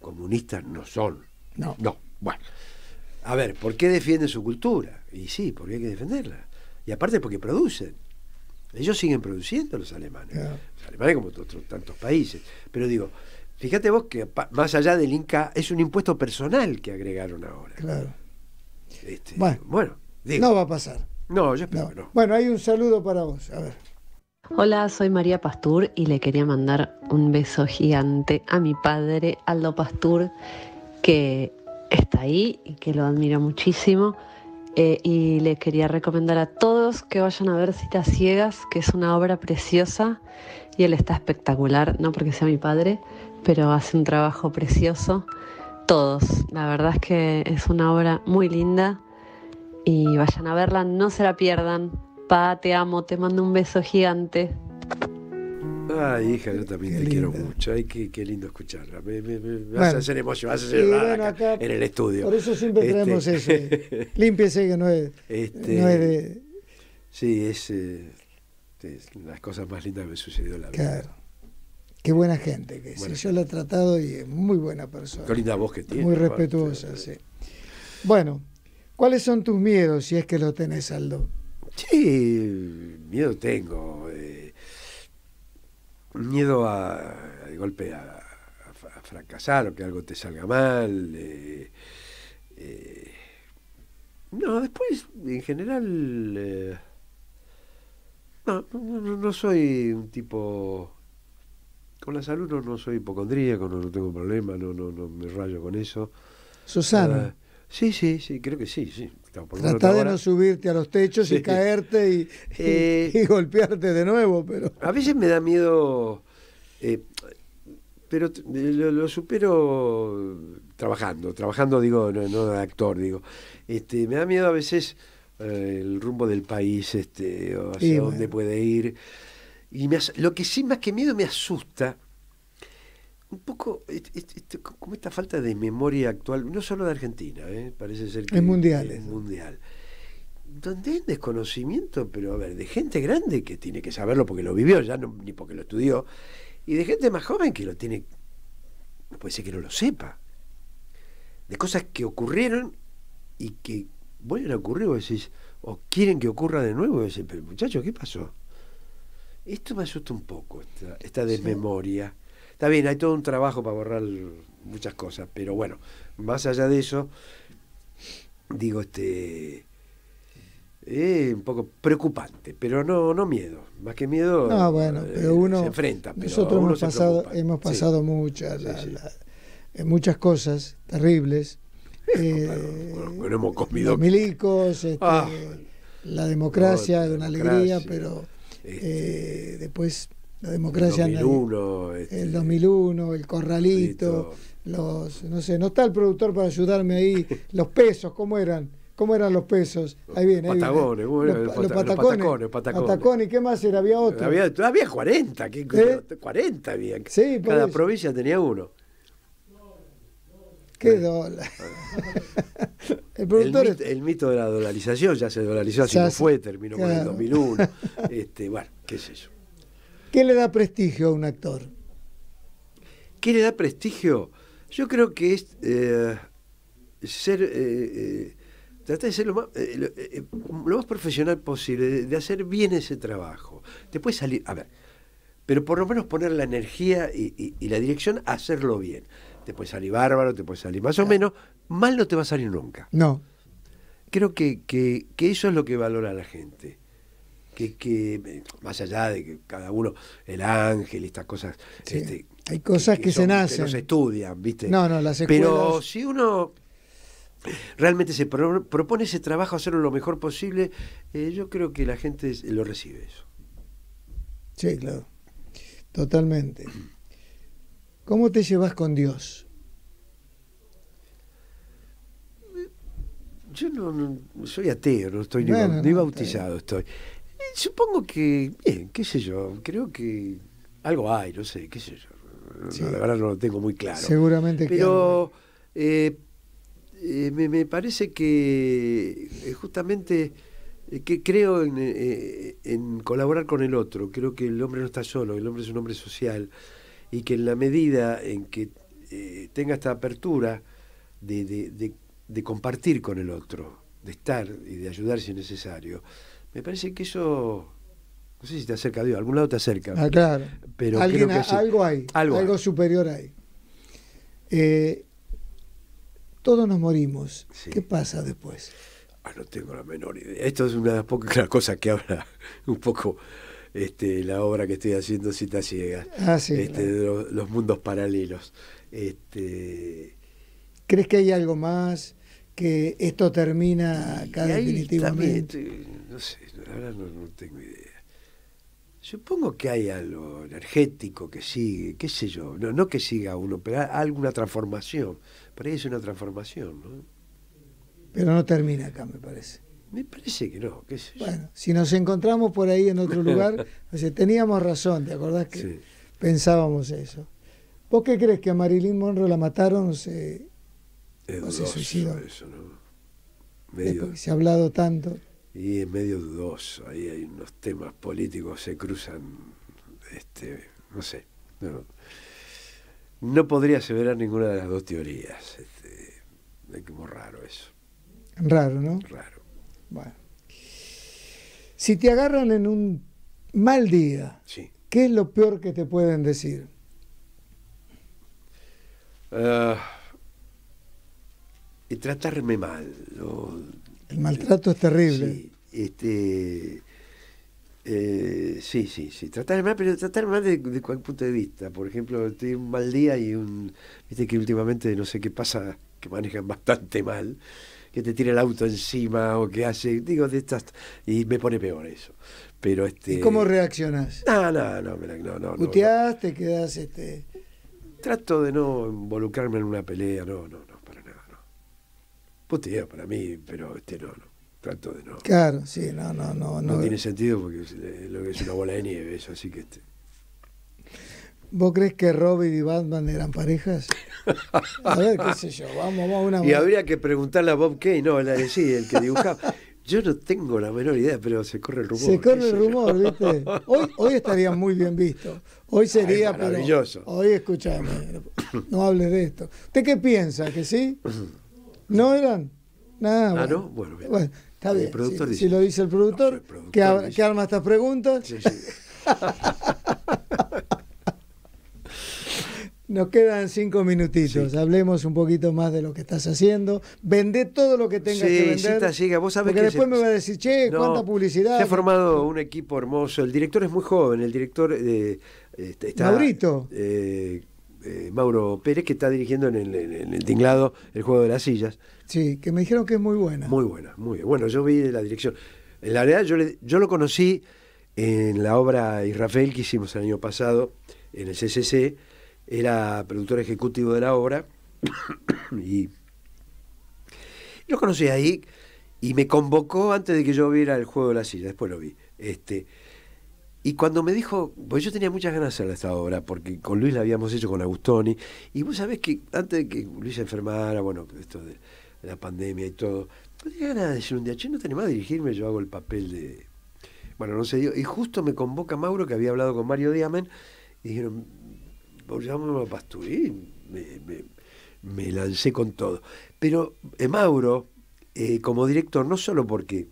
comunistas no son. No. No, bueno. A ver, ¿por qué defienden su cultura? Y sí, porque hay que defenderla. Y aparte porque producen. Ellos siguen produciendo los alemanes. Los alemanes como tantos países. Pero digo, fíjate vos que más allá del Inca es un impuesto personal que agregaron ahora. Claro. Este, bueno, digo, no va a pasar. No, yo espero no. Bueno, hay un saludo para vos. Hola, soy María Pastur y le quería mandar un beso gigante a mi padre Aldo Pastur, que está ahí y que lo admiro muchísimo. Eh, y le quería recomendar a todos que vayan a ver Citas Ciegas, que es una obra preciosa y él está espectacular, no porque sea mi padre, pero hace un trabajo precioso. Todos, la verdad es que es una obra muy linda y vayan a verla, no se la pierdan. Pa, te amo, te mando un beso gigante. Ay hija, yo también te quiero mucho. Ay, qué, lindo escucharla. Me, vas a hacer emoción, vas a hacer bueno, en el estudio. Por eso siempre tenemos este traemos ese. Límpiese que no es, este... no es de... Sí, es, este, las cosas más lindas que me sucedió en la claro. vida. Qué buena gente que yo la he tratado y es muy buena persona. Qué linda voz que tiene. Muy respetuosa, sí. Bueno, ¿cuáles son tus miedos si es que lo tenés, Aldo? Sí, miedo tengo miedo a, de golpe a, fracasar o que algo te salga mal. Eh, no, después, en general, eh, no, no, soy un tipo... Con la salud no, soy hipocondríaco, no, tengo problema, no, no, no me rayo con eso. Susana. Sí, sí, sí, creo que sí, sí. Trata de no subirte a los techos y caerte eh, y, golpearte de nuevo, pero... A veces me da miedo, eh, pero lo, supero trabajando, trabajando digo, no, de actor, digo. Este, me da miedo a veces eh, el rumbo del país, este, hacia dónde puede ir. Y lo que sí más que miedo me asusta un poco como esta falta de memoria actual, no solo de Argentina, ¿eh? parece ser que es mundial. Donde hay desconocimiento, pero a ver, de gente grande que tiene que saberlo porque lo vivió, ya no, ni porque lo estudió, y de gente más joven que lo tiene, pues puede ser que no lo sepa, de cosas que ocurrieron y que vuelven a ocurrir, o decís, o quieren que ocurra de nuevo, decís, pero muchachos, ¿qué pasó? Esto me asusta un poco, esta, esta desmemoria. Está bien, hay todo un trabajo para borrar muchas cosas, pero bueno, más allá de eso, digo, este. un poco preocupante, pero no, no miedo, más que miedo. No, bueno, eh, pero uno se enfrenta. nosotros hemos pasado, hemos pasado muchas, eh, muchas cosas terribles. Eh, bueno, hemos comido. milicos, este, ah, la democracia, es de una alegría, pero este. después la democracia el 2001, el, el, este, 2001, el corralito, los no sé, no está el productor para ayudarme ahí, los pesos, ¿cómo eran? ¿Cómo eran los pesos? Ahí viene, patagones, ahí viene. Los, patacones, patacones, patacones, ¿qué más era? Había otro. Había, había 40, ¿Eh? 40 había. Cada provincia tenía uno. ¿Qué eh. dólar? el, mito, de la dolarización ya se dolarizó, así no fue, terminó con el 2001. Este, bueno, qué es eso ¿Qué le da prestigio a un actor? ¿Qué le da prestigio? Yo creo que es eh, ser. Eh, eh, tratar de ser lo más, eh, profesional posible, de, hacer bien ese trabajo. te puede salir. A ver, pero por lo menos poner la energía y, la dirección a hacerlo bien. Te puede salir bárbaro, te puede salir más o menos. Mal no te va a salir nunca. No. Creo que, eso es lo que valora la gente que, más allá de que cada uno, el ángel, estas cosas. Este, Hay cosas que, se nacen. no se estudian, ¿viste? No, no, las Pero si uno realmente se propone ese trabajo, hacerlo lo mejor posible, eh, yo creo que la gente lo recibe eso. Sí, claro. Totalmente. ¿Cómo te llevas con Dios? Yo no, soy ateo, no estoy ni, bautizado, estoy. Supongo que, bien, qué sé yo, creo que algo hay, no sé, qué sé yo. la verdad no lo tengo muy claro. Seguramente Pero eh, eh, me, parece que eh, justamente eh, que creo eh, en, colaborar con el otro. Creo que el hombre no está solo, el hombre es un hombre social. Y que en la medida en que tenga esta apertura de, de compartir con el otro, de estar y de ayudar si es necesario, me parece que eso, no sé si te acerca a Dios, algún lado te acerca. Ah, claro. Pero algo hay, algo, superior hay. Eh, todos nos morimos. ¿Qué pasa después? Ah, no tengo la menor idea. Esto es una de las pocas cosas que habla un poco este, la obra que estoy haciendo, Cita Ciega. Ah, este, los, mundos paralelos. Este, ¿Crees que hay algo más? que esto termina acá definitivamente. no sé, ahora no, tengo idea. Supongo que hay algo energético que sigue, qué sé yo, no, no que siga uno, pero alguna transformación. Para ahí es una transformación, ¿no? Pero no termina acá, me parece. Me parece que no, qué sé yo. Bueno, si nos encontramos por ahí en otro lugar, o teníamos razón, ¿te acordás que pensábamos eso? ¿Vos qué crees que a Marilyn Monroe la mataron? Se pues se se ha hablado tanto. Y es medio dudoso. Ahí hay unos temas políticos se cruzan. Este, no sé. No, podría aseverar ninguna de las dos teorías. Este, es como raro eso. Raro, ¿no? Raro. Bueno. Si te agarran en un mal día, ¿qué es lo peor que te pueden decir? Ah tratarme mal. El maltrato es terrible. Sí, este, eh, sí, sí, sí, tratarme mal, pero tratarme mal de cualquier punto de vista. Por ejemplo, estoy un mal día y un. Viste que últimamente no sé qué pasa, que manejan bastante mal, que te tira el auto encima o que hace. Digo, de estas. Y me pone peor eso. Pero este... ¿Y cómo reaccionás? No, no, no, no, no. ¿Te quedas este...? Trato de no involucrarme en una pelea, no, no. Vos te para mí, pero este no, no. Trato de no. Claro, sí, no, no, no. No, no tiene sentido porque es, eh, lo que es una bola de nieve, eso, así que este. ¿Vos crees que Robin y Batman eran parejas? A ver, qué sé yo, vamos, vamos a una. Y habría que preguntarle a Bob Kane, no, la de sí, el que dibujaba. Yo no tengo la menor idea, pero se corre el rumor. Se corre el rumor, ¿viste? Hoy, hoy estaría muy bien visto. Hoy sería. para. maravilloso. hoy, escúchame, no hables de esto. ¿Usted qué piensa? ¿Que sí? No eran. Nada, ah, no, bueno, está bien. si, lo dice el productor, ¿qué arma estas preguntas. Nos quedan cinco minutitos. Hablemos un poquito más de lo que estás haciendo. Vende todo lo que tengas que vender. Sí, Vos porque después me va a decir, che, cuánta publicidad. Se ha formado un equipo hermoso. El director es muy joven. El director eh, este, está. Maurito. Eh, eh, Mauro Pérez, que está dirigiendo en el, tinglado el juego de las sillas. Sí, que me dijeron que es muy buena. Muy buena, muy bien. Bueno, yo vi la dirección. En la realidad, yo, yo lo conocí en la obra Israfel que hicimos el año pasado en el CCC. Era productor ejecutivo de la obra y lo conocí ahí y me convocó antes de que yo viera el juego de las sillas. Después lo vi. Este, y cuando me dijo, pues yo tenía muchas ganas de hacer esta obra, porque con Luis la habíamos hecho con Agustoni, y vos sabés que antes de que Luis se enfermara, bueno, esto de la pandemia y todo, tenía ganas de decir un día, che, no tenía más dirigirme, yo hago el papel de... Bueno, no sé, dio, y justo me convoca Mauro, que había hablado con Mario Diamen, y dijeron, llamémoslo a Pasturí, me, me, me, lancé con todo. Pero eh, Mauro, eh, como director, no solo porque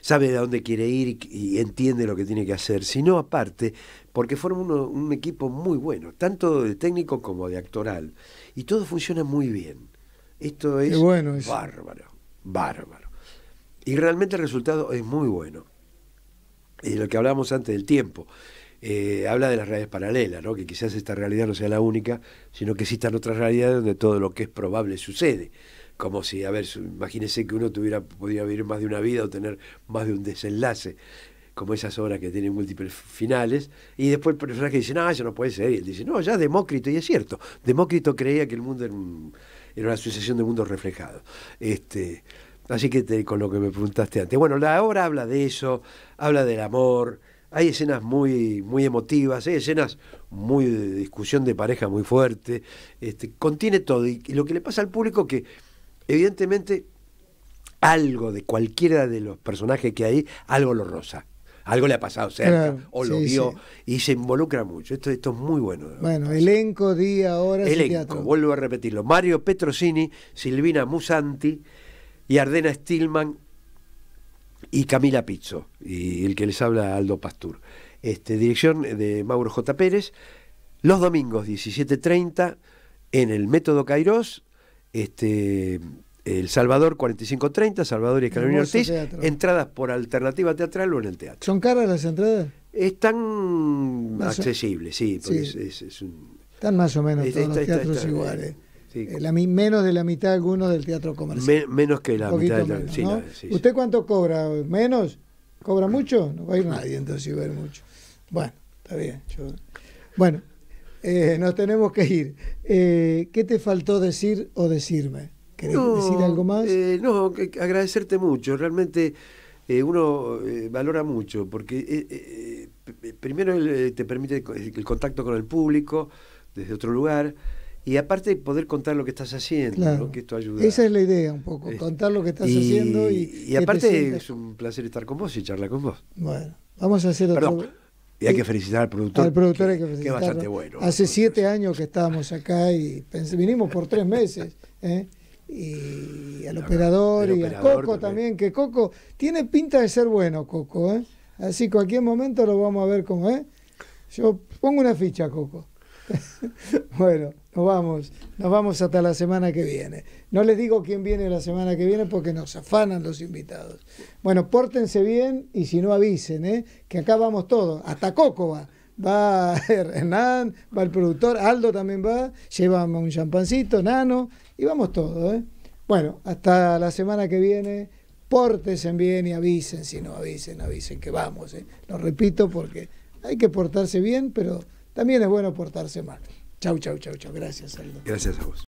sabe de dónde quiere ir y, entiende lo que tiene que hacer, sino aparte, porque forma un equipo muy bueno, tanto de técnico como de actoral, y todo funciona muy bien. Esto es bárbaro, bárbaro. Y realmente el resultado es muy bueno. Y lo que hablábamos antes del tiempo. Eh, habla de las realidades paralelas, ¿no? que quizás esta realidad no sea la única, sino que existan otras realidades donde todo lo que es probable sucede como si, a ver, imagínese que uno tuviera, podría vivir más de una vida o tener más de un desenlace, como esas obras que tienen múltiples finales, y después el personaje dice, no, eso no puede ser, y él dice, no, ya Demócrito, y es cierto, Demócrito creía que el mundo era, una sucesión de mundos reflejados. Este, así que con lo que me preguntaste antes. Bueno, la obra habla de eso, habla del amor, hay escenas muy, muy emotivas, hay escenas muy de discusión de pareja muy fuerte, este, contiene todo, y, y lo que le pasa al público que evidentemente algo de cualquiera de los personajes que hay, algo lo roza, Algo le ha pasado cerca, o lo vio, y se involucra mucho. Esto, es muy bueno. Bueno, elenco, día, hora, elenco, teatro. vuelvo a repetirlo. Mario Petrosini, Silvina Musanti, y Ardena Stillman y Camila Pizzo, y el que les habla Aldo Pastur. Este, dirección de Mauro J. Pérez, los domingos 17.30 en el Método Cairós este, El Salvador 4530, Salvador y Escalón Ortiz, entradas por alternativa teatral o en el teatro. ¿Son caras las entradas? Están accesibles, sí, Están más o menos todos los teatros iguales. Eh, eh, menos de la mitad algunos del teatro comercial. menos que la mitad ¿Usted cuánto cobra? ¿Menos? ¿Cobra mucho? No va a ir nadie, entonces va a mucho. Bueno, está bien. Bueno, eh, nos tenemos que ir. Eh, ¿Qué te faltó decir o decirme? ¿Querés decir algo más? Eh, no, agradecerte mucho. Realmente uno valora mucho porque primero te permite el contacto con el público desde otro lugar. Y aparte poder contar lo que estás haciendo, que esto ayuda. Esa es la idea un poco, contar lo que estás haciendo y... Y aparte es un placer estar con vos y charlar con vos. Bueno, vamos a hacer otro... Y hay que felicitar al productor. Al productor hay que bastante bueno. Hace siete años que estábamos acá y vinimos por tres meses. ¿eh? Y al operador, y al Coco también. que Coco tiene pinta de ser bueno, Coco. ¿eh? Así cualquier momento lo vamos a ver con ¿eh? Yo pongo una ficha, Coco. bueno, nos vamos, nos vamos hasta la semana que viene. No les digo quién viene la semana que viene porque nos afanan los invitados. Bueno, pórtense bien y si no avisen, ¿eh? que acá vamos todos, hasta Coco va. Va Hernán, va el productor, Aldo también va, llevamos un champancito, Nano, y vamos todos. ¿eh? Bueno, hasta la semana que viene pórtense bien y avisen, si no avisen, avisen que vamos. ¿eh? Lo repito porque hay que portarse bien, pero también es bueno portarse mal. Chau, chau, chau, chau. Gracias, Aldo. Gracias a vos.